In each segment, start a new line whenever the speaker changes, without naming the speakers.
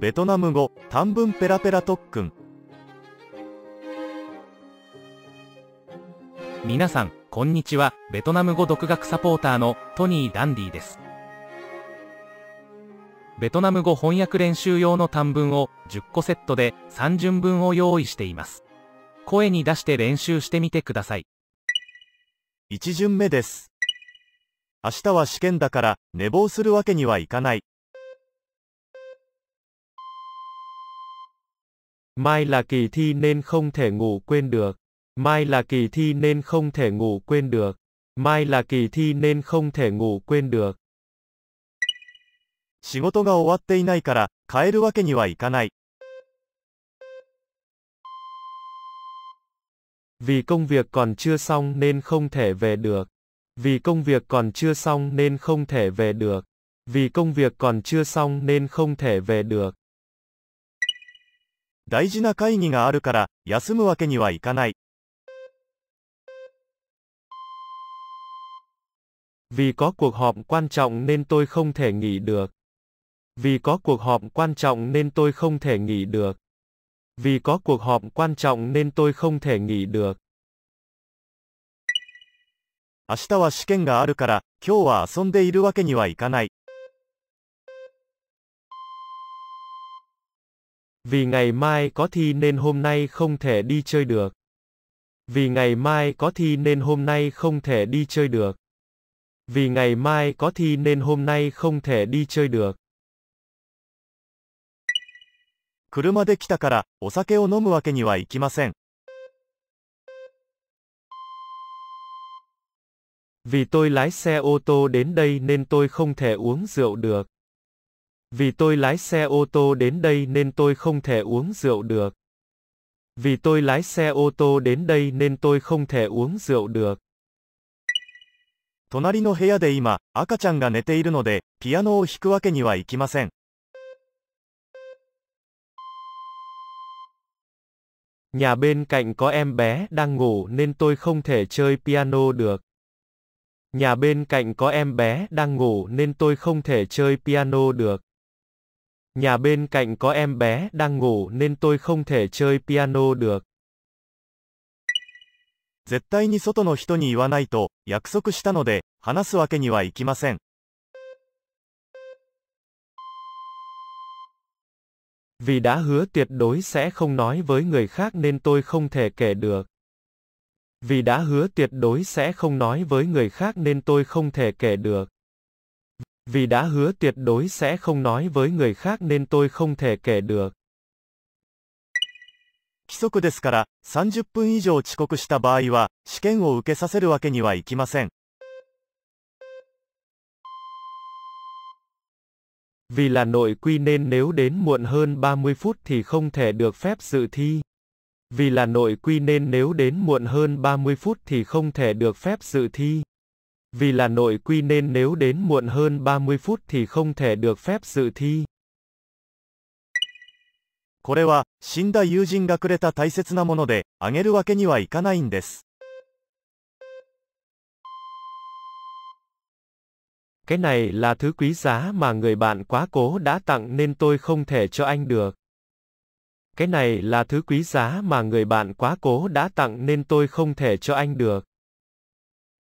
ベトナム語短文ペラペラ特訓皆さんこんにちはベトナム語独学サポーターのトニー・ダンディですベトナム語翻訳練習用の短文を10個セットで3巡分を用意しています声に出して練習してみてください1巡目です明日は試験だから寝坊するわけにはいかない Mai là kỳ thi nên không thể ngủ quên được. Mai là kỳ thi nên không thể ngủ quên được. Mai là kỳ thi nên không thể ngủ quên được. 仕事が終わっていないから帰るわけにはいかない。Vì công việc còn chưa xong nên không thể về được. Vì công việc còn chưa xong nên không thể về được. Vì công việc còn chưa xong nên không thể về được. 大事な会議があるから、休むわけにはいかない。Vì có cuộc họp quan trọng nên tôi không thể nghỉ được. Vì có cuộc họp quan trọng nên tôi không thể nghỉ được. Vì có cuộc họp quan trọng nên tôi không thể nghỉ được. 明日は試験があるから、今日は遊んでいるわけにはいかない。Vì ngày mai có thi nên hôm nay không thể đi chơi được. Vì ngày mai có thi nên hôm nay không thể đi chơi được. Vì ngày mai có thi nên hôm nay không thể đi chơi được. 車で来たからお酒を飲むわけにはいきません。Vì tôi lái xe ô tô đến đây nên tôi không thể uống rượu được. Vì tôi lái xe ô tô đến đây nên tôi không thể uống rượu được. Vì tôi lái xe ô tô đến đây nên tôi không thể uống rượu được. 隣の部屋で今、赤ちゃんが寝ているので、ピアノを弾くわけにはいきません。Nhà bên cạnh có em bé đang ngủ nên tôi không thể chơi piano được. Nhà bên cạnh có em bé đang ngủ nên tôi không thể chơi piano được. Nhà bên cạnh có em bé đang ngủ nên tôi không thể chơi piano được. 絶対に外の人に言わないと約束したので話すわけにはいきません。Vì đã hứa tuyệt đối sẽ không nói với người khác nên tôi không thể kể được. Vì đã hứa tuyệt đối sẽ không nói với người khác nên tôi không thể kể được. Vì đã hứa tuyệt đối sẽ không nói với người khác nên tôi không thể kể được. 規則ですから、30分以上遅刻した場合は、試験を受けさせるわけにはいきません。Vì là nội quy nên nếu đến muộn hơn 30 phút thì không thể được phép dự thi. Vì là nội quy nên nếu đến muộn hơn 30 phút thì không thể được phép dự thi vì là nội quy nên nếu đến muộn hơn 30 phút thì không thể được phép dự thi. これは死んだ友人がくれた大切なもので、あげるわけにはいかないんです。Cái này là thứ quý giá mà người bạn quá cố đã tặng nên tôi không thể cho anh được. Cái này là thứ quý giá mà người bạn quá cố đã tặng nên tôi không thể cho anh được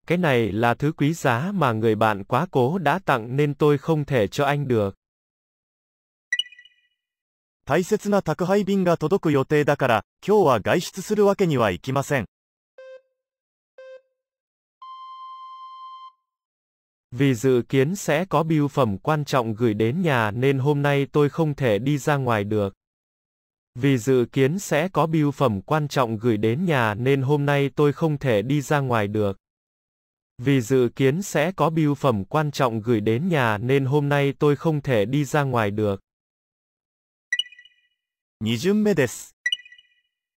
cái này là thứ quý giá mà người bạn quá cố đã tặng nên tôi không thể cho anh được. 大切な宅配便が届く予定だから、今日は外出するわけにはいきません。Vì dự kiến sẽ có biêu phẩm quan trọng gửi đến nhà nên hôm nay tôi không thể đi ra ngoài được. Vì dự kiến sẽ có biêu phẩm quan trọng gửi đến nhà nên hôm nay tôi không thể đi ra ngoài được. Vì dự kiến sẽ có biêu phẩm quan trọng gửi đến nhà nên hôm nay tôi không thể đi ra ngoài được. 2巡目です。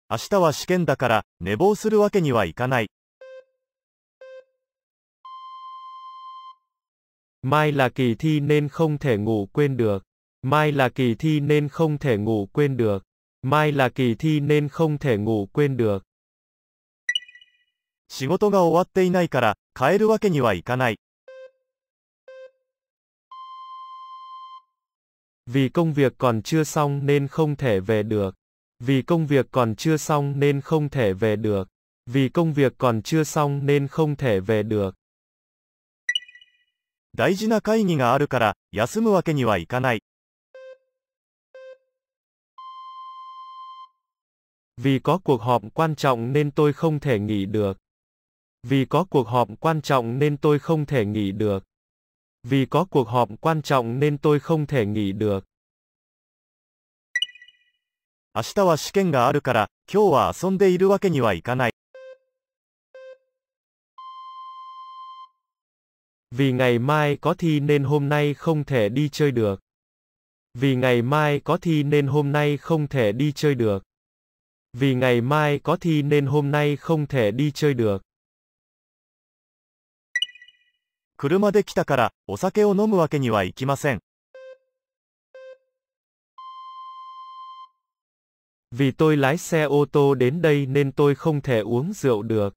明日は試験だから寝坊するわけにはいかない。Mai là kỳ thi nên không thể ngủ quên được. Mai là kỳ thi nên không thể ngủ quên được. Mai là kỳ thi nên không thể ngủ quên được. 仕事が終わっていないから変えるわけにはいかない。Vì công việc còn chưa xong nên không thể về được. Vì công việc còn chưa xong nên không thể về được. Vì công việc còn chưa xong nên không thể về được. Vì có cuộc họp quan trọng nên tôi không thể nghỉ được. Vì có cuộc họp quan trọng nên tôi không thể nghỉ được. Vì có cuộc họp quan trọng nên tôi không thể nghỉ được. 明日は試験があるから、今日は遊んでいるわけにはいかない。Vì ngày mai có thi nên hôm nay không thể đi chơi được. Vì ngày mai có thi nên hôm nay không thể đi chơi được. Vì ngày mai có thi nên hôm nay không thể đi chơi được. 車で来たからお酒を飲むわけにはいきません。Vì tôi lái xe ô tô đến đây nên tôi không thể uống rượu được.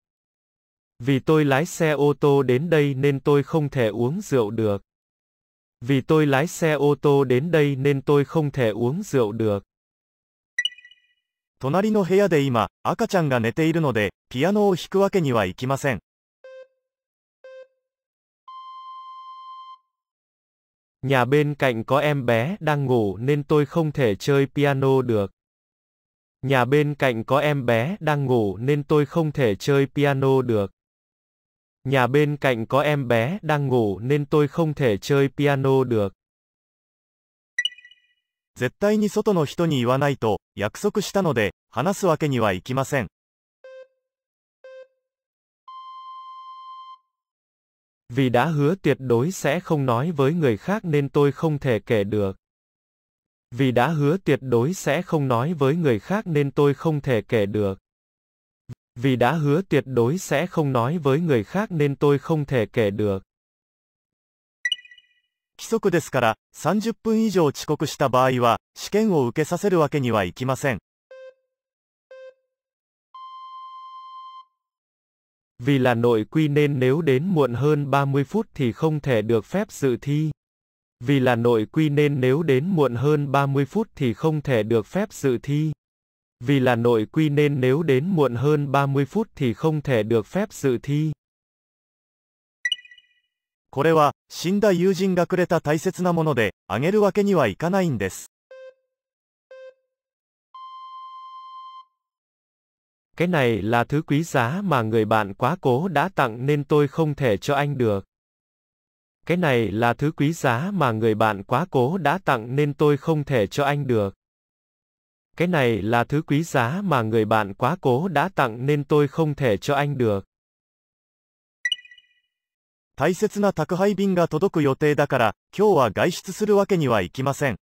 Vì tôi lái xe ô tô đến đây nên tôi không thể uống rượu được. Vì tôi lái xe ô tô đến đây nên tôi không thể uống rượu được. 隣の部屋で今、赤ちゃんが寝ているので、ピアノを弾くわけにはいきません。Nhà bên cạnh có em bé đang ngủ nên tôi không thể chơi piano được. Nhà bên cạnh có em bé đang ngủ nên tôi không thể chơi piano được. Nhà bên cạnh có em bé đang ngủ nên tôi không thể chơi piano được. 絶対に外の人に言わないと約束したので、話すわけにはいきません。Vì đã hứa tuyệt đối sẽ không nói với người khác nên tôi không thể kể được. Vì đã hứa tuyệt đối sẽ không nói với người khác nên tôi không thể kể được. Vì đã hứa tuyệt đối sẽ không nói với người khác nên tôi không thể kể được. 規則ですから、30分以上遅刻した場合は、試験を受けさせるわけにはいきません。vì là nội quy nên nếu đến muộn hơn 30 phút thì không thể được phép dự thi. Vì là nội quy nên nếu đến muộn hơn 30 phút thì không thể được phép dự thi. Vì là nội quy nên nếu đến muộn hơn 30 phút thì không thể được phép dự thi. これは死んだ友人がくれた大切なもので、あげるわけにはいかないんです。Cái này là thứ quý giá mà người bạn quá cố đã tặng nên tôi không thể cho anh được. Cái này là thứ quý giá mà người bạn quá cố đã tặng nên tôi không thể cho anh được. Cái này là thứ quý giá mà người bạn quá cố đã tặng nên tôi không thể cho anh được. 大切な宅配便が届く予定だから、今日は外出するわけにはいきません。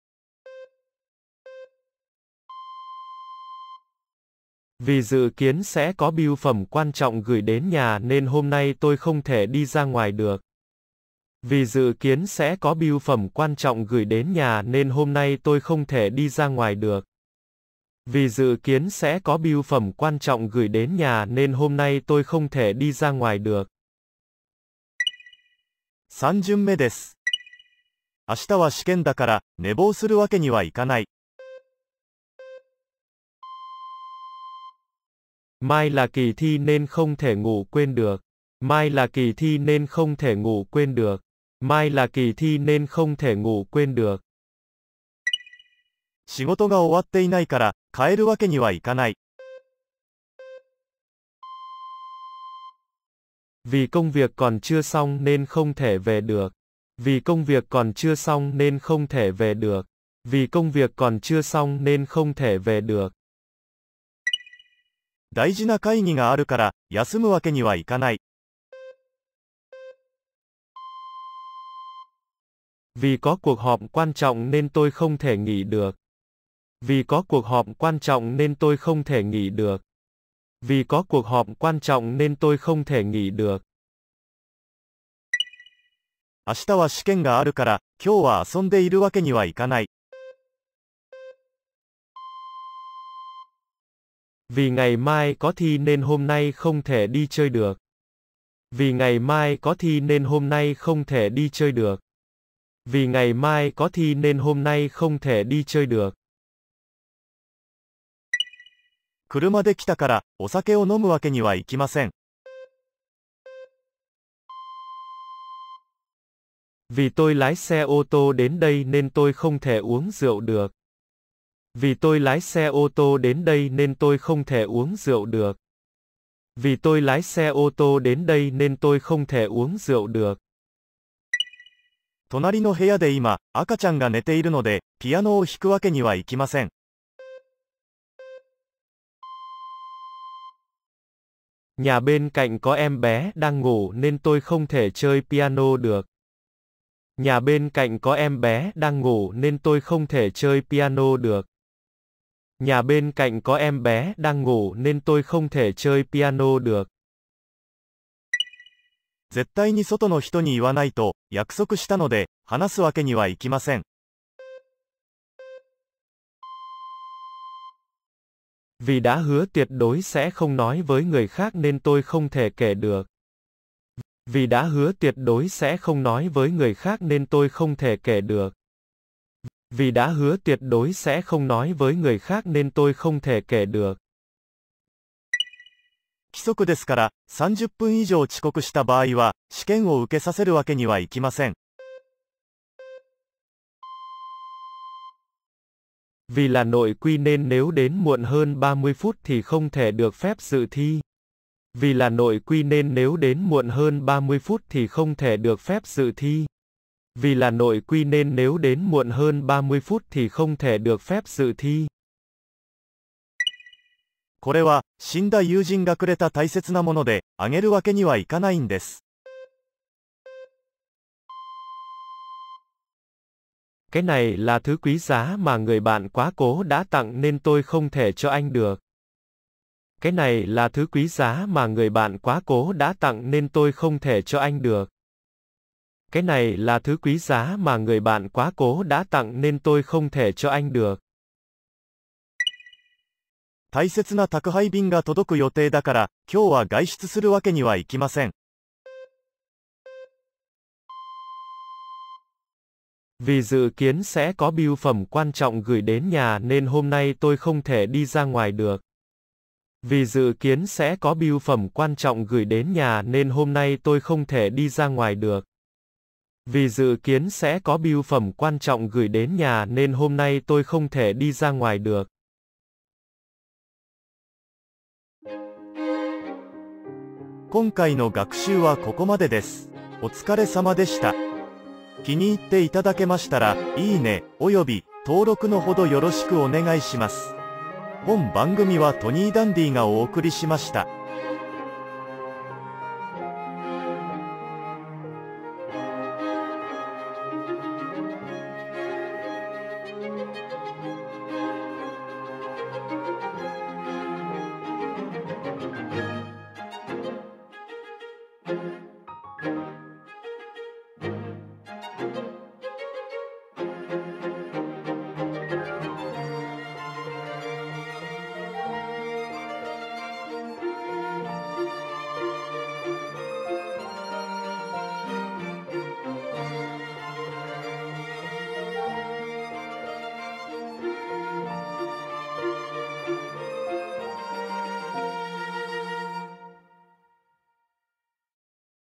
Vì dự kiến sẽ có biêu phẩm quan trọng gửi đến nhà nên hôm nay tôi không thể đi ra ngoài được. Vì dự kiến sẽ có biêu phẩm quan trọng gửi đến nhà nên hôm nay tôi không thể đi ra ngoài được. Vì dự kiến sẽ có biêu phẩm quan trọng gửi đến nhà nên hôm nay tôi không thể đi ra ngoài được. 3巡目です。明日は試験だから、寝坊するわけにはいかない。Mai là kỳ thi nên không thể ngủ quên được. Mai là kỳ thi nên không thể ngủ quên được. Mai là kỳ thi nên không thể ngủ quên được. 仕事が終わっていないから、帰るわけにはいかない。Vì công việc còn chưa xong nên không thể về được. Vì công việc còn chưa xong nên không thể về được. Vì công việc còn chưa xong nên không thể về được. 大事な会議があるから休むわけにはいかない。Vì có cuộc họp quan trọng nên tôi không thể nghỉ được. Vì có cuộc họp quan trọng nên tôi không thể nghỉ được. Vì có cuộc họp quan trọng nên tôi không thể nghỉ được. 明日は試験があるから、今日は遊んでいるわけにはいかない。Vì ngày mai có thi nên hôm nay không thể đi chơi được. Vì ngày mai có thi nên hôm nay không thể đi chơi được. Vì ngày mai có thi nên hôm nay không thể đi chơi được. 車で来たからお酒を飲むわけにはいきません。Vì tôi lái xe ô tô đến đây nên tôi không thể uống rượu được. Vì tôi lái xe ô tô đến đây nên tôi không thể uống rượu được. Vì tôi lái xe ô tô đến đây nên tôi không thể uống rượu được. 隣の部屋で今、赤ちゃんが寝ているので、ピアノを弾くわけにはいきません。Nhà bên cạnh có em bé đang ngủ nên tôi không thể chơi piano được. Nhà bên cạnh có em bé đang ngủ nên tôi không thể chơi piano được. Nhà bên cạnh có em bé đang ngủ nên tôi không thể chơi piano được. 絶対に外の人に言わないと約束したので話すわけにはいきません。Vì đã hứa tuyệt đối sẽ không nói với người khác nên tôi không thể kể được. Vì đã hứa tuyệt đối sẽ không nói với người khác nên tôi không thể kể được. Vì đã hứa tuyệt đối sẽ không nói với người khác nên tôi không thể kể được. 規則ですから、30分以上遅刻した場合は、試験を受けさせるわけにはいきません。Vì là nội quy nên nếu đến muộn hơn 30 phút thì không thể được phép dự thi. Vì là nội quy nên nếu đến muộn hơn 30 phút thì không thể được phép dự thi vì là nội quy nên nếu đến muộn hơn 30 phút thì không thể được phép dự thi. これは死んだ友人がくれた大切なもので、あげるわけにはいかないんです。Cái này là thứ quý giá mà người bạn quá cố đã tặng nên tôi không thể cho anh được. Cái này là thứ quý giá mà người bạn quá cố đã tặng nên tôi không thể cho anh được cái này là thứ quý giá mà người bạn quá cố đã tặng nên tôi không thể cho anh được. 大切な宅配便が届く予定だから、今日は外出するわけにはいきません。Vì dự kiến sẽ có bưu phẩm quan trọng gửi đến nhà nên hôm nay tôi không thể đi ra ngoài được. Vì dự kiến sẽ có biêu phẩm quan trọng gửi đến nhà nên hôm nay tôi không thể đi ra ngoài được. Vì dự kiến sẽ có bưu phẩm quan trọng gửi đến nhà nên hôm nay tôi không thể đi ra ngoài được. Hôm nay の学習はここまでです。お疲れ様でした。気に入っていただけましたら、いいね、および登録のほどよろしくお願いします。本番組はトニー・ダンディがお送りしました。